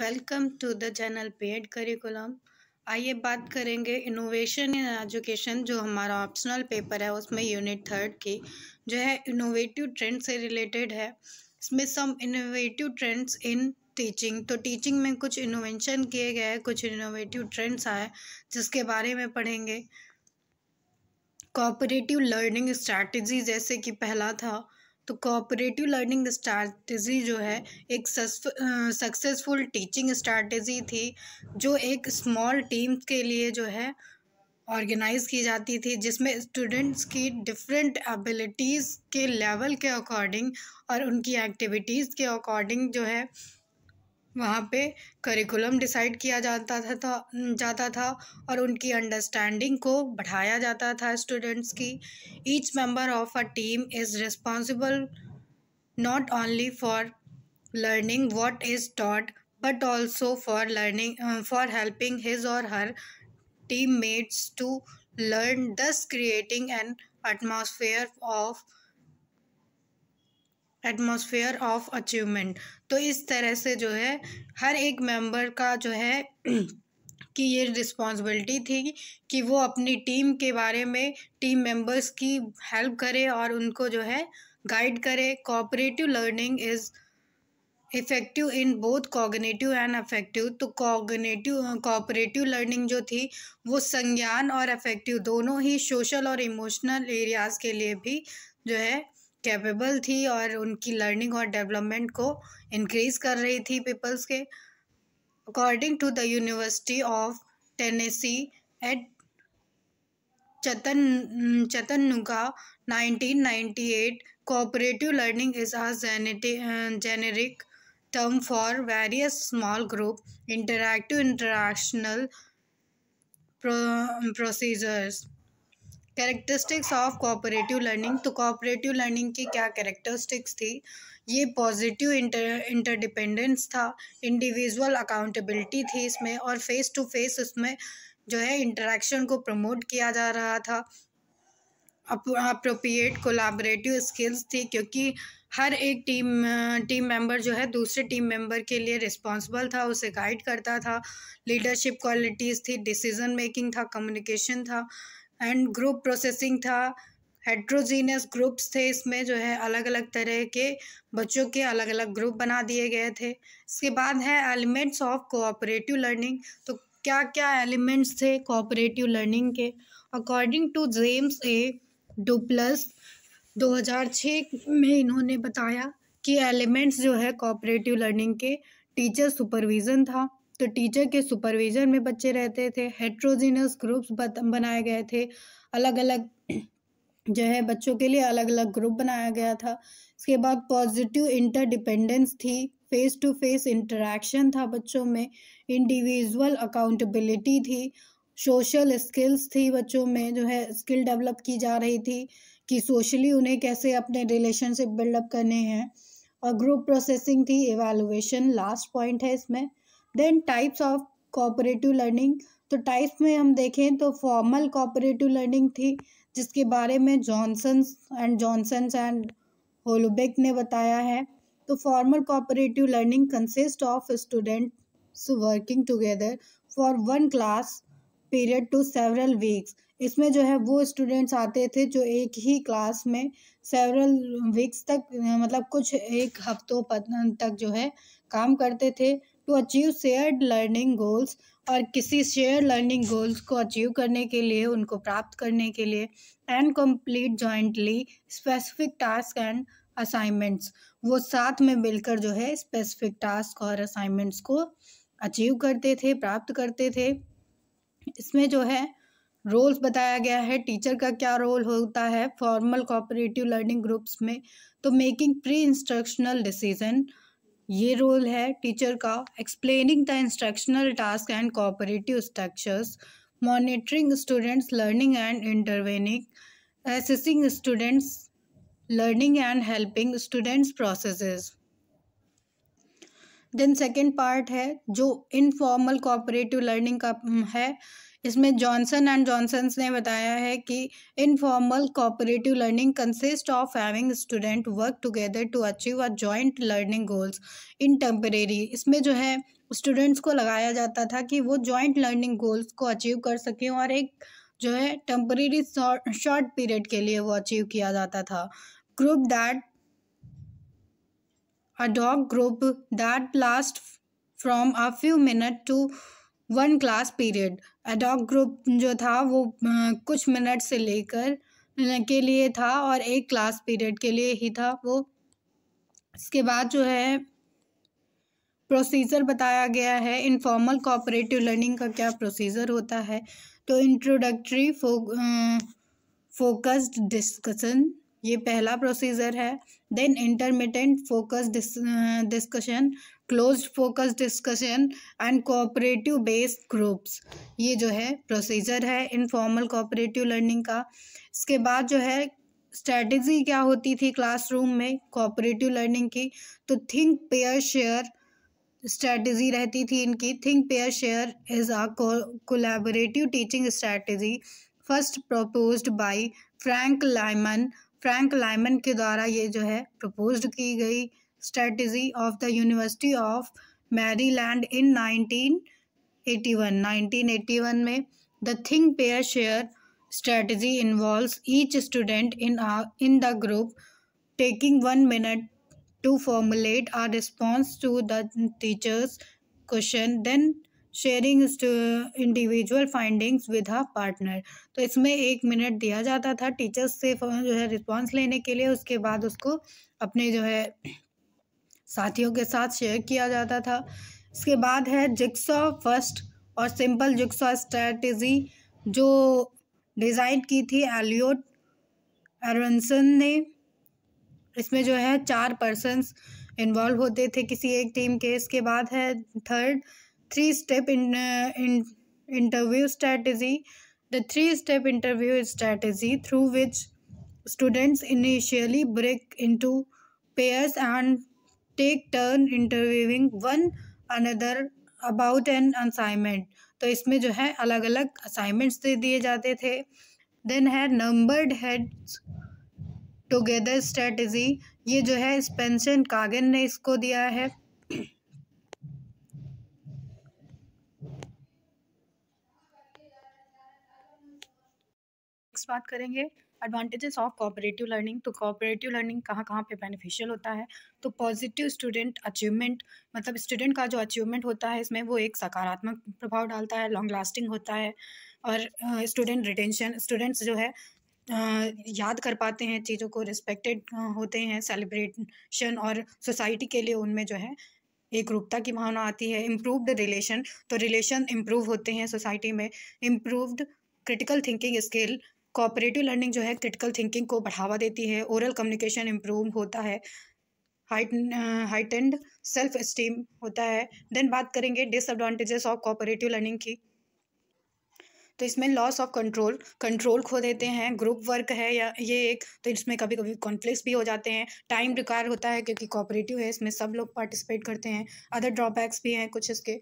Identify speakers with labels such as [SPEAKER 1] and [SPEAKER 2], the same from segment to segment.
[SPEAKER 1] Welcome to the channel ped curriculum आइए बात करेंगे इनोवेशन इन एजुकेशन जो हमारा ऑप्शनल पेपर है उसमें यूनिट थर्ड की जो है इनोवेटिव ट्रेंड से रिलेटेड है इसमें some innovative trends in teaching तो टीचिंग में कुछ इनोवेशन किए गए हैं कुछ इनोवेटिव ट्रेंड्स आए जिसके बारे में पढ़ेंगे कॉपरेटिव लर्निंग स्ट्रैटेजी जैसे कि पहला था तो कोऑपरेटिव लर्निंग स्ट्रैटेजी जो है एक सक्सेसफुल टीचिंग स्ट्रैटेजी थी जो एक स्मॉल टीम के लिए जो है ऑर्गेनाइज की जाती थी जिसमें स्टूडेंट्स की डिफरेंट एबिलिटीज़ के लेवल के अकॉर्डिंग और उनकी एक्टिविटीज़ के अकॉर्डिंग जो है वहाँ पे करिकुलम डिसाइड किया जाता था, तो जाता था और उनकी अंडरस्टैंडिंग को बढ़ाया जाता था स्टूडेंट्स की each member of a team is responsible not only for learning what is taught but also for learning for helping his or her teammates to learn thus creating an atmosphere of atmosphere of achievement तो इस तरह से जो है हर एक member का जो है कि ये रिस्पॉन्सिबिलिटी थी कि वो अपनी टीम के बारे में टीम मेंबर्स की हेल्प करे और उनको जो है गाइड करे cooperative learning is effective in both cognitive and affective तो कॉग्नेटिव कोऑपरेटिव लर्निंग जो थी वो संज्ञान और अफेक्टिव दोनों ही सोशल और इमोशनल एरियाज़ के लिए भी जो है कैपेबल थी और उनकी लर्निंग और डेवलपमेंट को इंक्रीज कर रही थी पीपल्स के according to the University of Tennessee at Chattan Chattanooga 1998 cooperative learning is a generic term for various small group interactive interactional procedures characteristics of cooperative learning तो कोऑपरेटिव लर्निंग की क्या characteristics थी ये positive inter interdependence था individual accountability थी इसमें और face to face उसमें जो है इंटरेक्शन को प्रमोट किया जा रहा था अप्रोप्रिएट कोलाबरेटिव स्किल्स थी क्योंकि हर एक टीम टीम मेंबर जो है दूसरे टीम मेंबर के लिए रिस्पॉन्सिबल था उसे गाइड करता था लीडरशिप क्वालिटीज़ थी डिसीजन मेकिंग था कम्युनिकेशन था एंड ग्रुप प्रोसेसिंग था हेट्रोजीनियस ग्रुप्स थे इसमें जो है अलग अलग तरह के बच्चों के अलग अलग ग्रुप बना दिए गए थे इसके बाद है एलिमेंट्स ऑफ कोऑपरेटिव लर्निंग तो क्या क्या एलिमेंट्स थे कोऑपरेटिव लर्निंग के according to James A Duplass 2006 में इन्होंने बताया कि एलिमेंट्स जो है कोऑपरेटिव लर्निंग के टीचर सुपरविज़न था तो टीचर के सुपरविज़न में बच्चे रहते थे हेट्रोजीनस ग्रुप्स बनाए गए थे अलग अलग जो है बच्चों के लिए अलग अलग ग्रुप बनाया गया था इसके बाद पॉजिटिव इंटरडिपेंडेंस थी फेस टू फेस इंटरेक्शन था बच्चों में इंडिविजुअल अकाउंटेबिलिटी थी सोशल स्किल्स थी बच्चों में जो है स्किल डेवलप की जा रही थी कि सोशली उन्हें कैसे अपने रिलेशनशिप बिल्डअप करने हैं और ग्रुप प्रोसेसिंग थी एवेलुएशन लास्ट पॉइंट है इसमें then types of cooperative learning तो टाइप्स में हम देखें तो फॉर्मल कोऑपरेटिव लर्निंग थी जिसके बारे में Johnsons and Johnsons and Holubec ने बताया है तो formal cooperative learning consist of student working together for one class period to several weeks इसमें जो है वो स्टूडेंट्स आते थे जो एक ही क्लास में सेवरल वीक्स तक मतलब कुछ एक हफ्तों तक जो है काम करते थे to achieve shared learning goals और किसी शेयर लर्निंग गोल्स को अचीव करने के लिए उनको प्राप्त करने के लिए and complete jointly specific task and assignments वो साथ में मिलकर जो है स्पेसिफिक टास्क और असाइनमेंट्स को अचीव करते थे प्राप्त करते थे इसमें जो है रोल्स बताया गया है टीचर का क्या रोल होता है फॉर्मल कोऑपरेटिव लर्निंग ग्रुप्स में तो मेकिंग प्री इंस्ट्रक्शनल डिसीजन ये रोल है टीचर का explaining the instructional task and cooperative structures monitoring students learning and intervening assessing students learning and helping students process then second part है जो informal cooperative learning का है इसमें Johnson and Johnson's ने बताया है कि informal cooperative learning consist of having student work together to achieve a joint learning goals in temporary इसमें जो है स्टूडेंट्स को लगाया जाता था कि वो जॉइंट लर्निंग गोल्स को अचीव कर सकें और एक जो है टेम्परेरी शॉर्ट पीरियड के लिए वो अचीव किया जाता था group that ad hoc group that last from a few minute to one class period ad hoc group जो था वो कुछ मिनट से लेकर के लिए था और एक क्लास पीरियड के लिए ही था वो इसके बाद जो है प्रोसीजर बताया गया है इनफॉर्मल कोऑपरेटिव लर्निंग का क्या प्रोसीजर होता है तो इंट्रोडक्टरी फोकस्ड डिस्कशन ये पहला प्रोसीजर है then intermediate focus discussion close focus discussion and cooperative based groups ये जो है प्रोसीजर है इनफॉर्मल कोऑपरेटिव लर्निंग का इसके बाद जो है स्ट्रेटजी क्या होती थी क्लासरूम में कोऑपरेटिव लर्निंग की तो थिंक पेयर शेयर स्ट्रेटजी रहती थी इनकी think pair share is a collaborative teaching strategy first proposed by Frank Lyman Frank Lyman के द्वारा ये जो है प्रपोज की गई strategy of the University of Maryland in 1981 1981 में the thing pair share strategy involves each student in in the group taking one minute to formulate a response to the teacher's question then sharing individual findings with a partner तो इसमें एक minute दिया जाता था teachers से जो है response लेने के लिए उसके बाद उसको अपने जो है साथियों के साथ शेयर किया जाता था इसके बाद है जिक्सॉ फर्स्ट और सिंपल जिक्सो स्ट्रेटजी जो डिज़ाइन की थी एलियोट एरसन ने इसमें जो है चार पर्सनस इन्वॉल्व होते थे किसी एक टीम के इसके बाद है third three step in, uh, in interview strategy the three step interview strategy through which students initially break into pairs and take turn interviewing one another about an assignment तो इसमें जो है अलग अलग असाइनमेंट्स दे दिए जाते थे देन है नंबर्ड हेड्स टुगेदर स्ट्रेटजी ये जो है स्पेंसन कागन ने इसको दिया है नेक्स्ट बात करेंगे एडवांटेजेस ऑफ कॉपरेटिव लर्निंग तो कॉपरेटिव लर्निंग कहाँ कहाँ पे बेनिफिशियल होता है तो पॉजिटिव स्टूडेंट अचीवमेंट मतलब स्टूडेंट का जो अचीवमेंट होता है इसमें वो एक सकारात्मक प्रभाव डालता है लॉन्ग लास्टिंग होता है और स्टूडेंट रिटेंशन स्टूडेंट्स जो है याद कर पाते हैं चीज़ों को रिस्पेक्टेड होते हैं सेलिब्रेशन और सोसाइटी के लिए उनमें जो है एक रूपता की भावना आती है इम्प्रूवड रिलेशन तो रिलेशन इम्प्रूव होते हैं सोसाइटी में improved critical thinking skill cooperative learning जो है क्रिटिकल थिंकिंग को बढ़ावा देती है ओरल कम्युनिकेशन इम्प्रूव होता है हाइट हाइटेंड सेल्फ इस्टीम होता है देन बात करेंगे डिसएडवांटेजेस ऑफ कोऑपरेटिव लर्निंग की तो इसमें लॉस ऑफ कंट्रोल कंट्रोल खो देते हैं ग्रुप वर्क है या ये एक तो इसमें कभी कभी कॉन्फ्लिक्स भी हो जाते हैं टाइम रिक्वायर होता है क्योंकि कोऑपरेटिव है इसमें सब लोग पार्टिसिपेट करते हैं अदर ड्रॉबैक्स भी हैं कुछ इसके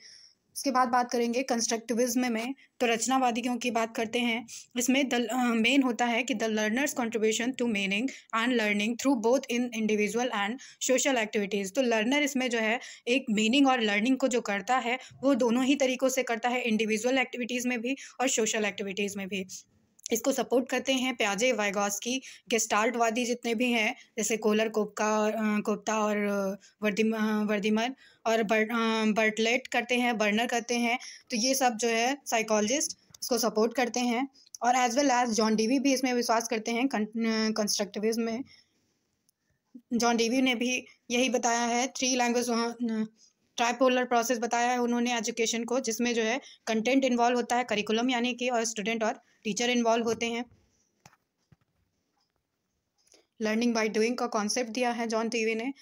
[SPEAKER 1] इसके बाद बात करेंगे कंस्ट्रक्टिविज्म में तो रचनावादियों की बात करते हैं इसमें द मेन होता है कि the learners contribution to meaning and learning through both in individual and social activities तो लर्नर इसमें जो है एक मीनिंग और लर्निंग को जो करता है वो दोनों ही तरीक़ों से करता है इंडिविजुअल एक्टिविटीज़ में भी और सोशल एक्टिविटीज़ में भी इसको सपोर्ट करते हैं प्याजे वाइगॉस्की गेस्टाल्टवादी जितने भी हैं जैसे कोलर कोपका कोप्ता और वर्दिम वर्दिमर और बर, बर्टलेट करते हैं बर्नर करते हैं तो ये सब जो है साइकोलॉजिस्ट इसको सपोर्ट करते हैं और as well as John Dewey भी इसमें विश्वास करते हैं कंस्ट्रक्टिविज्म में जॉन डीवी ने भी यही बताया है थ्री लैंग्वेज ट्राइपोलर प्रोसेस बताया है उन्होंने एजुकेशन को जिसमें जो है कंटेंट इन्वॉल्व होता है करिकुलम यानी कि और स्टूडेंट और टीचर इन्वॉल्व होते हैं लर्निंग बाय डूइंग का कॉन्सेप्ट दिया है जॉन टीवी ने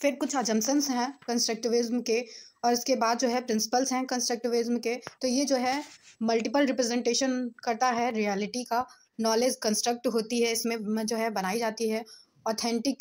[SPEAKER 1] फिर कुछ अजम्पन्स हैं कंस्ट्रक्टिविज्म के और इसके बाद जो है प्रिंसिपल्स हैं कंस्ट्रक्टिविज्म के तो ये जो है मल्टीपल रिप्रेजेंटेशन करता है रियलिटी का नॉलेज कंस्ट्रक्ट होती है इसमें जो है बनाई जाती है ऑथेंटिक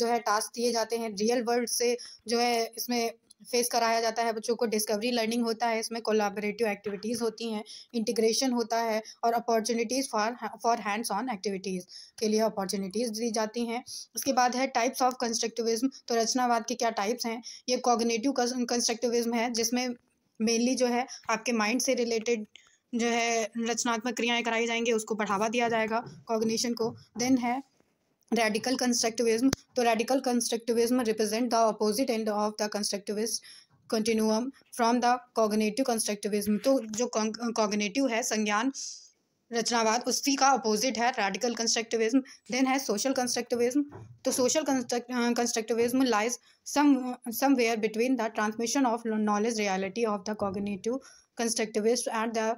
[SPEAKER 1] जो है टास्क दिए जाते हैं रियल वर्ल्ड से जो है इसमें फेस कराया जाता है बच्चों को डिस्कवरी लर्निंग होता है इसमें कोलाबरेटिव एक्टिविटीज़ होती हैं इंटीग्रेशन होता है और opportunities for for hands on activities के लिए अपॉर्चुनिटीज़ दी जाती हैं उसके बाद है टाइप्स ऑफ कंस्ट्रक्टिविज़्म तो रचनावाद के क्या टाइप्स हैं ये कॉग्नेटिव कंस्ट्रक्टिविज़्म है जिसमें मेनली जो है आपके माइंड से रिलेटेड जो है रचनात्मक क्रियाएं कराई जाएंगी उसको बढ़ावा दिया जाएगा कॉग्निशन को देन है रेडिकल कंस्ट्रक्टिविज्म तो radical constructivism represent the opposite end of the constructivist continuum from the cognitive constructivism तो जो कॉग्नेटिव है संज्ञान रचनावाद उसी का अपोजिट है रेडिकल कंस्ट्रक्टिविज्म देन है सोशल कंस्ट्रक्टिविज्म तो social constructivism lies some somewhere between the transmission of knowledge reality of the cognitive constructivist and the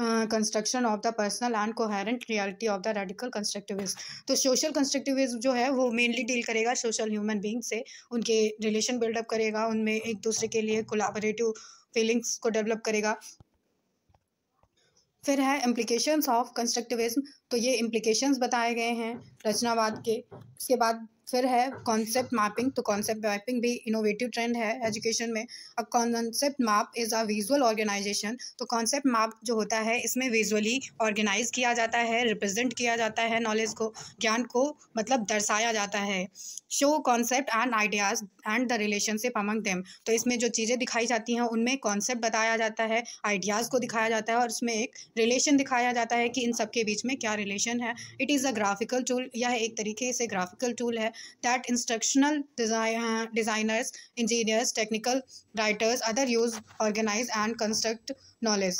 [SPEAKER 1] construction of the personal and coherent reality of the radical constructivism तो social constructivism जो है वो mainly deal करेगा social human being से उनके relation buildup करेगा उनमें एक दूसरे के लिए कोलाबरेटिव फीलिंग्स को डेवलप करेगा फिर है इम्प्लीकेशंस ऑफ कंस्ट्रक्टिविज्म तो ये इम्प्लीकेशंस बताए गए हैं रचनावाद के उसके बाद फिर है कॉन्सेप्ट मैपिंग तो कॉन्सेप्ट मैपिंग भी इनोवेटिव ट्रेंड है एजुकेशन में अब concept map is a visual organization तो कॉन्सेप्ट मैप जो होता है इसमें विजुअली ऑर्गेनाइज किया जाता है रिप्रेजेंट किया जाता है नॉलेज को ज्ञान को मतलब दर्शाया जाता है show concept and ideas and the relationship among them तो इसमें जो चीज़ें दिखाई जाती हैं उनमें कॉन्सेप्ट बताया जाता है आइडियाज़ को दिखाया जाता है और इसमें एक रिलेशन दिखाया जाता है कि इन सब के बीच में क्या रिलेशन है it is a graphical tool यह एक तरीके से ग्राफिकल टूल है that instructional design, uh, designers, engineers, technical writers, other use, organize and construct knowledge.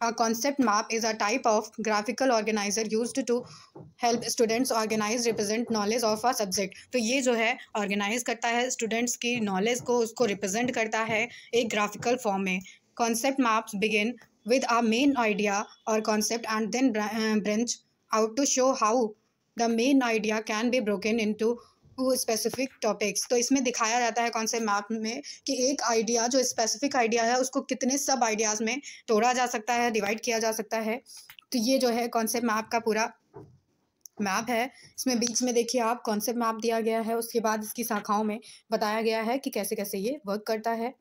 [SPEAKER 1] A concept map is a type of graphical organizer used to help students organize represent knowledge of a subject. तो ye jo hai organize karta hai students ki knowledge ko usko represent karta hai ek graphical form mein Concept maps begin with a main idea or concept and then branch out to show how the main idea can be broken into specific topics तो इसमें दिखाया जाता है कौन से map में कि एक आइडिया जो स्पेसिफिक आइडिया है उसको कितने सब आइडियाज़ में तोड़ा जा सकता है डिवाइड किया जा सकता है तो ये जो है कौन से मैप का पूरा मैप है इसमें बीच में देखिए आप कौन से मैप दिया गया है उसके बाद इसकी शाखाओं में बताया गया है कि कैसे कैसे ये वर्क करता है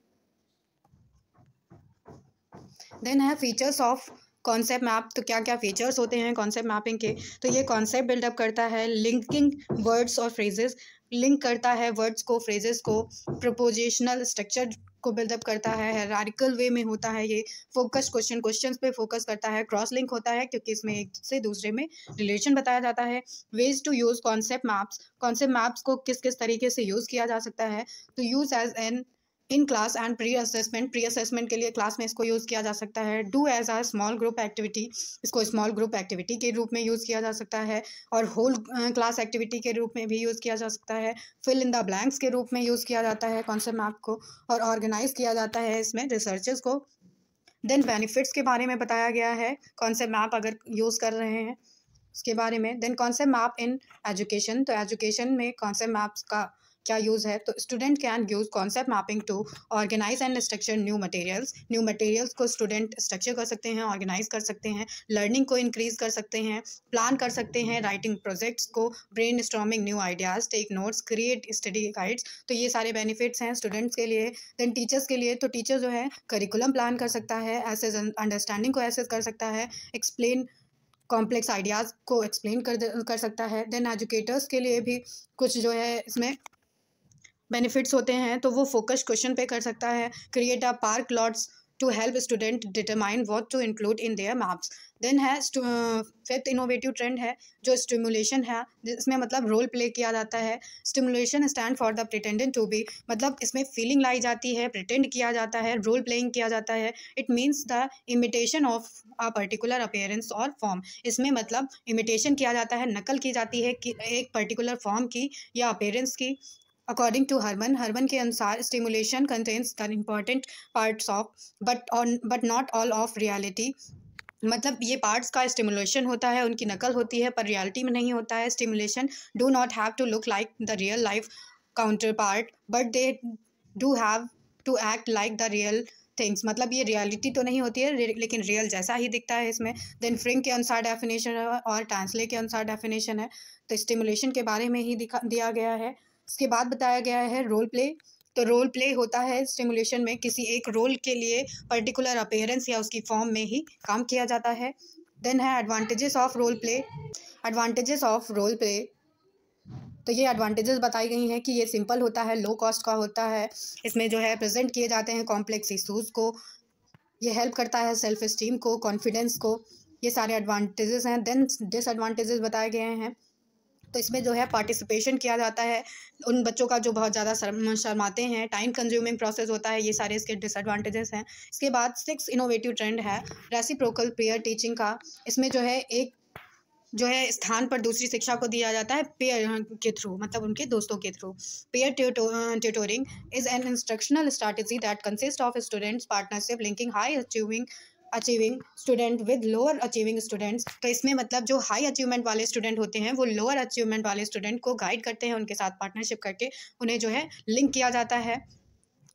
[SPEAKER 1] देन है फीचर्स ऑफ कॉन्सेप्ट मैप तो क्या क्या फीचर्स होते हैं कॉन्सेप्ट मैपिंग के तो ये कॉन्सेप्ट बिल्डअप करता है लिंकिंग वर्ड्स और फ्रेजेस लिंक करता है वर्ड्स को फ्रेजेस को प्रपोजिशनल स्ट्रक्चर को बिल्डअप करता है हेरारिकल वे में होता है ये फोकस क्वेश्चन क्वेश्चन पे फोकस करता है क्रॉस लिंक होता है क्योंकि इसमें एक से दूसरे में रिलेशन बताया जाता है ways to use concept maps concept maps को किस किस तरीके से यूज़ किया जा सकता है तो use as an in class and pre assessment pre assessment के लिए क्लास में इसको यूज़ किया जा सकता है do as a small group activity इसको स्मॉल ग्रुप एक्टिविटी के रूप में यूज़ किया जा सकता है और होल क्लास एक्टिविटी के रूप में भी यूज़ किया जा सकता है फिल इन द ब्लैंक्स के रूप में यूज़ किया जाता है कॉन्सेप्ट मैप को और ऑर्गेनाइज किया जाता है इसमें रिसर्चर्स को देन बेनिफिट्स के बारे में बताया गया है से मैप अगर यूज़ कर रहे हैं उसके बारे में then concept map in education तो एजुकेशन में से मैप्स का क्या यूज़ है तो student can use concept mapping to organize and structure new materials new materials को स्टूडेंट स्ट्रक्चर कर सकते हैं ऑर्गेनाइज कर सकते हैं लर्निंग को इंक्रीज कर सकते हैं प्लान कर सकते हैं राइटिंग प्रोजेक्ट्स को brainstorming new ideas take notes create study guides तो ये सारे बेनिफिट्स हैं स्टूडेंट्स के लिए देन टीचर्स के लिए तो टीचर जो है करिकुलम प्लान कर सकता है एसेज अंडरस्टैंडिंग को एसेज कर सकता है एक्सप्लेन कॉम्प्लेक्स आइडियाज़ को एक्सप्लेन कर कर सकता है देन एजुकेटर्स के लिए भी कुछ जो है इसमें बेनिफिट्स होते हैं तो वो फोकस क्वेश्चन पे कर सकता है create a park lots to help student determine what to include in their maps then है फिफ्थ इनोवेटिव ट्रेंड है जो स्टिमुलेशन है जिसमें मतलब रोल प्ले किया जाता है stimulation stand for the pretending to be मतलब इसमें फीलिंग लाई जाती है प्रिटेंड किया जाता है रोल प्लेइंग किया जाता है it means the imitation of a particular appearance और फॉर्म इसमें मतलब इमिटेशन किया जाता है नकल की जाती है कि एक पर्टिकुलर फॉर्म की या अपेयरेंस की अकॉर्डिंग टू हरमन हरमन के अनुसार stimulation contains the important parts of but on but not all of reality मतलब ये पार्ट्स का स्टिमुलेशन होता है उनकी नकल होती है पर रियलिटी में नहीं होता है stimulation do not have to look like the real life counterpart but they do have to act like the real things मतलब ये रियलिटी तो नहीं होती है लेकिन रियल जैसा ही दिखता है इसमें देन फ्रिंग के अनुसार डेफिनेशन है और टांसले के अनुसार डेफिनेशन है तो स्टिमुलेशन के बारे में ही दिखा दिया गया है उसके बाद बताया गया है रोल प्ले तो रोल प्ले होता है स्टिमुलेशन में किसी एक रोल के लिए पर्टिकुलर अपेयरेंस या उसकी फॉर्म में ही काम किया जाता है देन है advantages of role play advantages of role play तो ये एडवांटेजेस बताई गई हैं कि ये सिंपल होता है लो कॉस्ट का होता है इसमें जो है प्रेजेंट किए जाते हैं कॉम्प्लेक्स इशूज़ को ये हेल्प करता है सेल्फ इस्टीम को कॉन्फिडेंस को ये सारे एडवांटेजेस हैं देन डिसएडवांटेजेस बताए गए हैं तो इसमें जो है पार्टिसिपेशन किया जाता है उन बच्चों का जो बहुत ज़्यादा शर्म शर्माते हैं टाइम कंज्यूमिंग प्रोसेस होता है ये सारे इसके डिसएडवांटेजेस हैं इसके बाद सिक्स इनोवेटिव ट्रेंड है रेसिप्रोकल पेयर टीचिंग का इसमें जो है एक जो है स्थान पर दूसरी शिक्षा को दिया जाता है पेयर के थ्रू मतलब उनके दोस्तों के through pair tutoring is an instructional strategy that consist of students partnership linking high achieving achieving student with lower achieving students तो इसमें मतलब जो हाई अचीवमेंट वाले स्टूडेंट होते हैं वो लोअर अचीवमेंट वाले स्टूडेंट को गाइड करते हैं उनके साथ पार्टनरशिप करके उन्हें जो है लिंक किया जाता है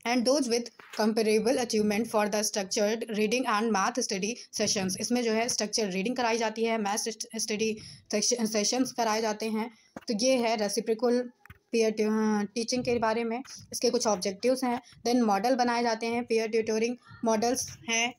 [SPEAKER 1] and those with comparable achievement for the structured reading and math study sessions इसमें जो है स्ट्रक्चर रीडिंग कराई जाती है मैथ स्टडी सेशंस कराए जाते हैं तो ये है रेसिप्रिकल पीयर टीचिंग के बारे में इसके कुछ ऑब्जेक्टिव्स हैं देन मॉडल बनाए जाते हैं पीयर ट्यूटोरिंग मॉडल्स हैं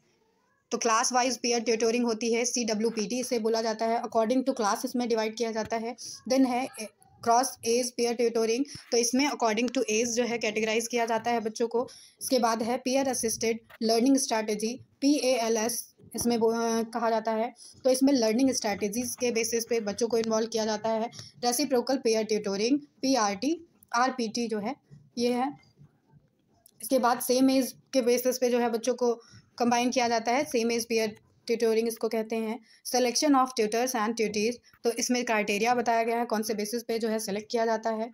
[SPEAKER 1] तो क्लास वाइज पेयर ट्यूटोरिंग होती है सी डब्ल्यू पी टी इसे बोला जाता है अकॉर्डिंग टू क्लास इसमें डिवाइड किया जाता है देन है क्रॉस एज पेयर ट्यूटोरिंग तो इसमें अकॉर्डिंग टू एज जो है कैटेगराइज किया जाता है बच्चों को इसके बाद है peer assisted learning strategy P A L S इसमें वो कहा जाता है तो इसमें लर्निंग स्ट्रैटेजीज के बेसिस पे बच्चों को इन्वॉल्व किया जाता है प्रोकल pair tutoring P R T R P T जो है ये है इसके बाद सेम एज के बेसिस पे जो है बच्चों को कंबाइन किया जाता है सेम एज बियर ट्यूटोरिंग इसको कहते हैं selection of tutors and tutees तो इसमें क्राइटेरिया बताया गया है कौन से बेसिस पे जो है सेलेक्ट किया जाता है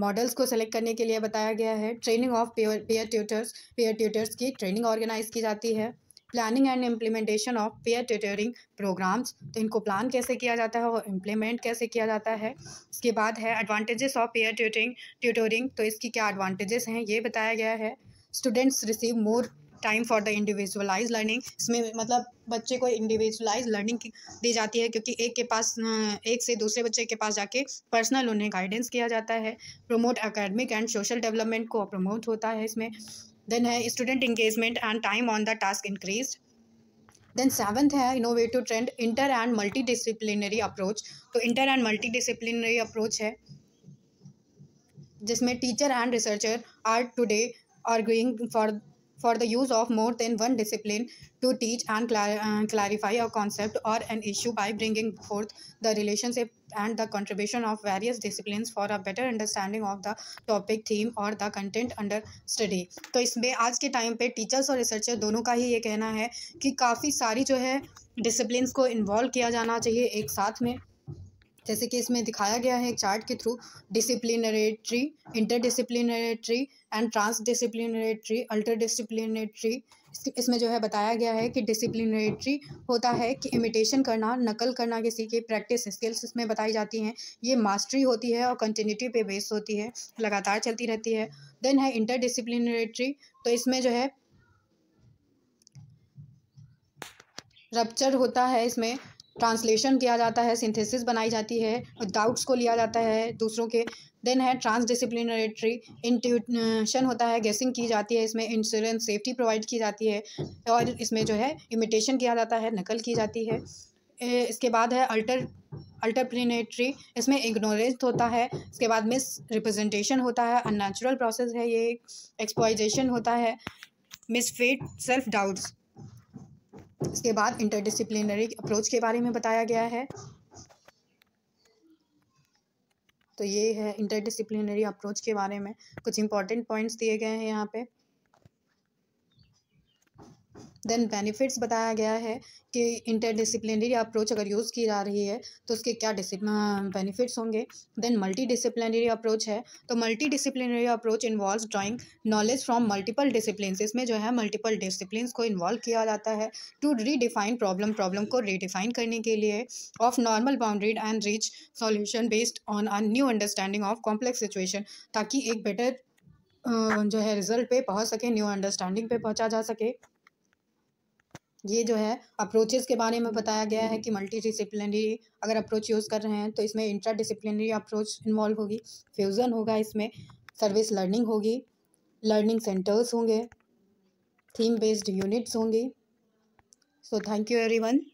[SPEAKER 1] मॉडल्स को सेलेक्ट करने के लिए बताया गया है training of pair pair tutors pair tutors की ट्रेनिंग ऑर्गेनाइज की जाती है planning and implementation of pair tutoring programs तो इनको प्लान कैसे किया जाता है और इम्प्लीमेंट कैसे किया जाता है इसके बाद है advantages of pair tutoring tutoring तो इसकी क्या एडवांटेजेस हैं ये बताया गया है students receive more time for the individualize learning इसमें मतलब बच्चे को इंडिविजुअलाइज लर्निंग दी जाती है क्योंकि एक के पास एक से दूसरे बच्चे के पास जाके पर्सनल उन्हें गाइडेंस किया जाता है promote academic and social development को प्रमोट होता है इसमें देन है student engagement and time on the task increase then seventh है innovative trend inter and multidisciplinary approach तो inter and multidisciplinary approach है जिसमें teacher and researcher are today going for for the use of more than one discipline to teach and clar- uh, clarify a concept or an issue by bringing forth the relationship and the contribution of various disciplines for a better understanding of the topic theme और the content under study तो इसमें आज के time पे teachers और researcher दोनों का ही ये कहना है कि काफ़ी सारी जो है डिसिप्लिन्स को इन्वॉल्व किया जाना चाहिए एक साथ में जैसे कि इसमें दिखाया गया है एक चार्ट के through disciplinarity interdisciplinarity and transdisciplinarity alter disciplinarity इसमें जो है बताया गया है कि डिसिप्लिनरेटरी होता है कि इमिटेशन करना नकल करना किसी के प्रैक्टिस स्किल्स इसमें बताई जाती हैं ये मास्टरी होती है और कंटिन्यूटी पे बेस्ड होती है लगातार चलती रहती है देन है इंटर डिसिप्लिनरेटरी तो इसमें जो है रप्चर होता है इसमें ट्रांसलेशन किया जाता है सिंथेसिस बनाई जाती है डाउट्स को लिया जाता है दूसरों के देन है ट्रांसडिसिप्लिनरेटरी इंट्यूशन होता है गेसिंग की जाती है इसमें इंश्योरेंस सेफ्टी प्रोवाइड की जाती है और इसमें जो है इमिटेशन किया जाता है नकल की जाती है इसके बाद है अल्टर अल्टरप्रिनेटरी इसमें इग्नोरेंस होता है इसके बाद मिस रिप्रेजेंटेशन होता है अननेचुरल प्रोसेस है ये एक्सपोइजेशन होता है मिसफेट सेल्फ डाउट्स इसके बाद इंटरडिसिप्लिनरी अप्रोच के बारे में बताया गया है तो ये है इंटरडिसिप्लिनरी अप्रोच के बारे में कुछ इंपॉर्टेंट पॉइंट्स दिए गए हैं यहाँ पे देन बेनिफिट्स बताया गया है कि इंटरडिसिप्लिनरी अप्रोच अगर यूज़ की जा रही है तो उसके क्या बेनिफिट्स होंगे देन मल्टी डिसिप्लिनरी अप्रोच है तो multidisciplinary approach involve drawing knowledge from multiple discipline इसमें जो है मल्टीपल डिसिप्लिन को इन्वॉल्व किया जाता है टू रीडिफाइन प्रॉब्लम प्रॉब्लम को रीडिफाइन करने के लिए of normal boundaries and reach solution based on a new understanding of complex situation ताकि एक बेटर जो है रिजल्ट पे पहुंच सके न्यू अंडरस्टैंडिंग पे पहुंचा जा सके ये जो है अप्रोचेज़ के बारे में हम्म, बताया गया है हम्म। कि मल्टी डिसिप्लिनरी अगर अप्रोच यूज़ कर रहे हैं तो इसमें इंट्रा डिसिप्लिनरी अप्रोच इन्वॉल्व होगी फ्यूज़न होगा इसमें सर्विस लर्निंग होगी लर्निंग सेंटर्स होंगे थीम बेस्ड यूनिट्स होंगी सो थैंक यू एवरीवन